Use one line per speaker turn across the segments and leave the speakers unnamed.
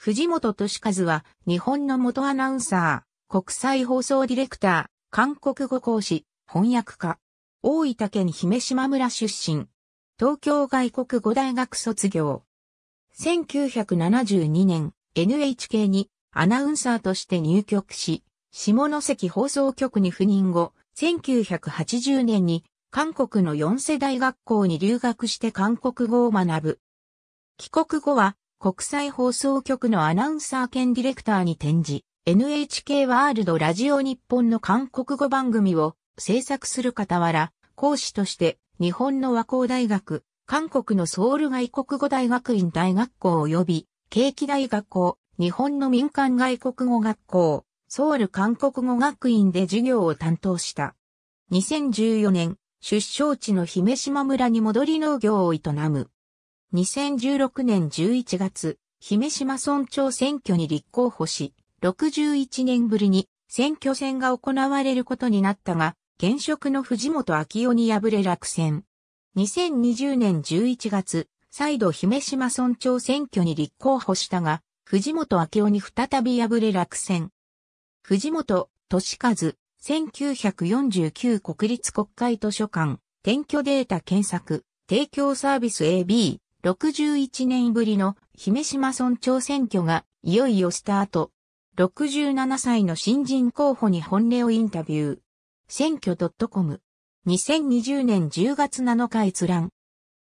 藤本敏和は、日本の元アナウンサー、国際放送ディレクター、韓国語講師、翻訳家。大分県姫島村出身。東京外国語大学卒業。1972年、NHK にアナウンサーとして入局し、下関放送局に赴任後、1980年に韓国の四世代学校に留学して韓国語を学ぶ。帰国後は国際放送局のアナウンサー兼ディレクターに転じ、NHK ワールドラジオ日本の韓国語番組を制作する傍ら、講師として日本の和光大学、韓国のソウル外国語大学院大学校及び、景気大学校、日本の民間外国語学校、ソウル韓国語学院で授業を担当した。2014年、出生地の姫島村に戻り農業を営む。2016年11月、姫島村長選挙に立候補し、61年ぶりに選挙戦が行われることになったが、現職の藤本昭夫に敗れ落選。2020年11月、再度姫島村長選挙に立候補したが、藤本昭夫に再び敗れ落選。藤本俊和、1949国立国会図書館、転居データ検索、提供サービス AB、61年ぶりの姫島村長選挙がいよいよスタート。67歳の新人候補に本音をインタビュー。選挙 .com。2020年10月7日閲覧。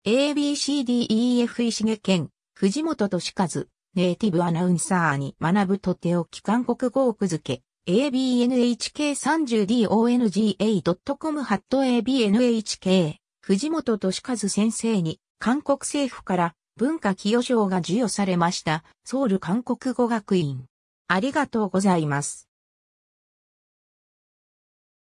ABCDEF 石毛県、藤本敏和、ネイティブアナウンサーに学ぶとておき韓国語く付け。ABNHK30DONGA.com ハット ABNHK、藤本敏和先生に韓国政府から文化寄与賞が授与されましたソウル韓国語学院。ありがとうございます。